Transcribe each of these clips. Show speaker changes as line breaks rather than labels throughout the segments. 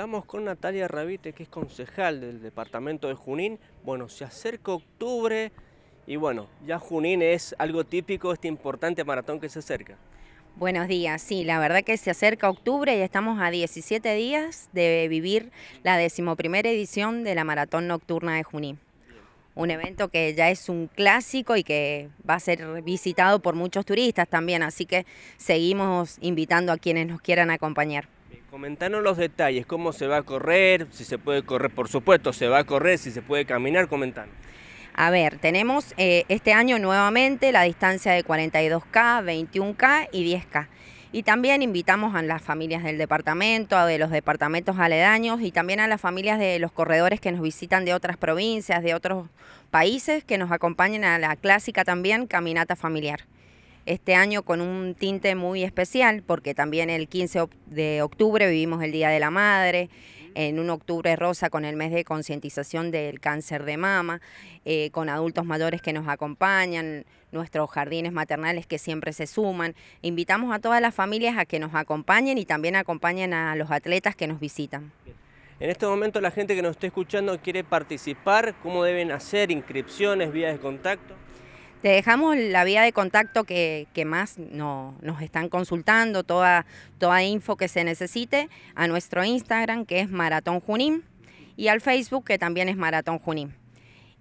Estamos con Natalia Rabite, que es concejal del departamento de Junín. Bueno, se acerca octubre y bueno, ya Junín es algo típico, este importante maratón que se acerca.
Buenos días, sí, la verdad que se acerca octubre y estamos a 17 días de vivir la decimoprimera edición de la Maratón Nocturna de Junín. Un evento que ya es un clásico y que va a ser visitado por muchos turistas también, así que seguimos invitando a quienes nos quieran acompañar.
Comentanos los detalles, cómo se va a correr, si se puede correr, por supuesto, se va a correr, si se puede caminar, comentanos.
A ver, tenemos eh, este año nuevamente la distancia de 42K, 21K y 10K. Y también invitamos a las familias del departamento, a de los departamentos aledaños y también a las familias de los corredores que nos visitan de otras provincias, de otros países, que nos acompañen a la clásica también caminata familiar este año con un tinte muy especial, porque también el 15 de octubre vivimos el Día de la Madre, en un octubre rosa con el mes de concientización del cáncer de mama, eh, con adultos mayores que nos acompañan, nuestros jardines maternales que siempre se suman. Invitamos a todas las familias a que nos acompañen y también acompañen a los atletas que nos visitan.
En este momento la gente que nos está escuchando quiere participar, ¿cómo deben hacer inscripciones, vías de contacto?
Te dejamos la vía de contacto que, más nos están consultando, toda, toda info que se necesite, a nuestro Instagram que es Maratón Junín y al Facebook que también es Maratón Junín.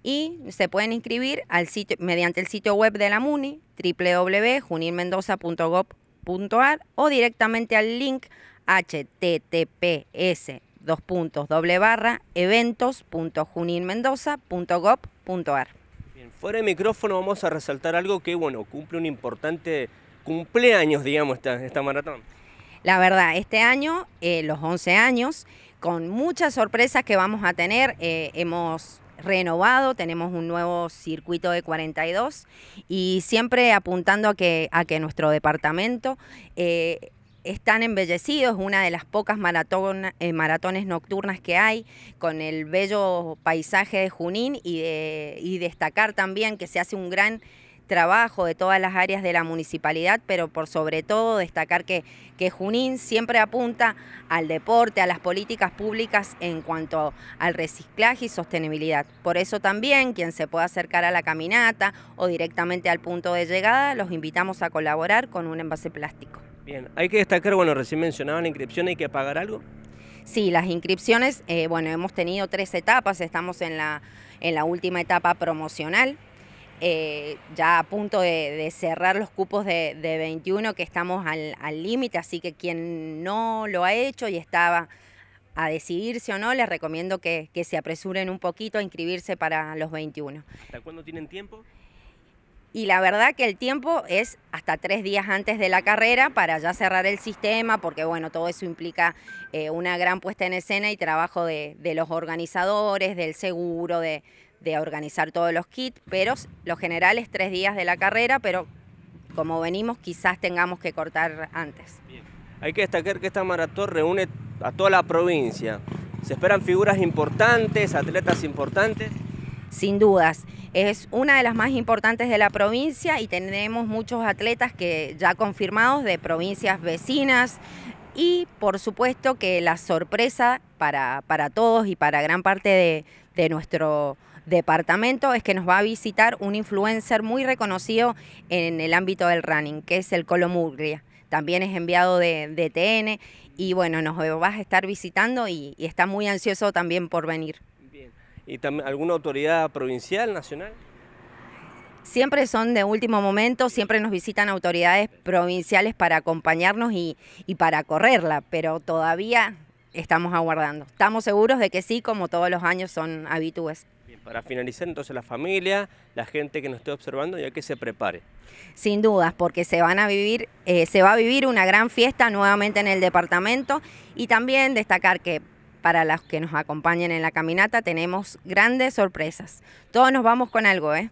Y se pueden inscribir al sitio, mediante el sitio web de la MUNI, www.juninmendoza.gov.ar o directamente al link https eventosjuninmendozagobar
fuera de micrófono vamos a resaltar algo que, bueno, cumple un importante cumpleaños, digamos, esta, maratón.
La verdad, este año, eh, los 11 años, con muchas sorpresas que vamos a tener, eh, hemos renovado, tenemos un nuevo circuito de 42 y siempre apuntando a que, a que nuestro departamento eh, están embellecidos, una de las pocas eh, maratones nocturnas que hay, con el bello paisaje de Junín y, destacar también que se hace un gran trabajo de todas las áreas de la municipalidad, pero por sobre todo destacar que, que, Junín siempre apunta al deporte, a las políticas públicas en cuanto al reciclaje y sostenibilidad. Por eso también quien se pueda acercar a la caminata o directamente al punto de llegada, los invitamos a colaborar con un envase plástico.
Bien, hay que destacar, bueno, recién mencionaba la inscripción, ¿hay que pagar algo?
Sí, las inscripciones, eh, bueno, hemos tenido tres etapas, estamos en la, en la última etapa promocional, eh, ya a punto de, cerrar los cupos de, de, 21 que estamos al límite, así que quien no lo ha hecho y estaba a decidirse o no, les recomiendo que, que se apresuren un poquito a inscribirse para los 21.
¿Hasta cuándo tienen tiempo?
Y la verdad que el tiempo es hasta tres días antes de la carrera para ya cerrar el sistema, porque bueno, todo eso implica eh, una gran puesta en escena y trabajo de, los organizadores, del seguro, de, organizar todos los kits, pero lo general es tres días de la carrera, pero como venimos quizás tengamos que cortar antes.
Hay que destacar que esta maratón reúne a toda la provincia. Se esperan figuras importantes, atletas importantes.
Sin dudas. Es una de las más importantes de la provincia y tenemos muchos atletas que ya confirmados de provincias vecinas y por supuesto que la sorpresa para, para todos y para gran parte de, nuestro departamento es que nos va a visitar un influencer muy reconocido en el ámbito del running, que es el Murria. También es enviado de, TN y bueno, nos vas a estar visitando y está muy ansioso también por venir
y alguna autoridad provincial,
nacional? Siempre son de último momento, siempre nos visitan autoridades provinciales para acompañarnos y, para correrla, pero todavía estamos aguardando. Estamos seguros de que sí, como todos los años son habituales.
Para finalizar, entonces la familia, la gente que nos esté observando, ya que se prepare.
Sin dudas, porque se van a vivir, eh, se va a vivir una gran fiesta nuevamente en el departamento y también destacar que para los que nos acompañen en la caminata tenemos grandes sorpresas. Todos nos vamos con algo, ¿eh?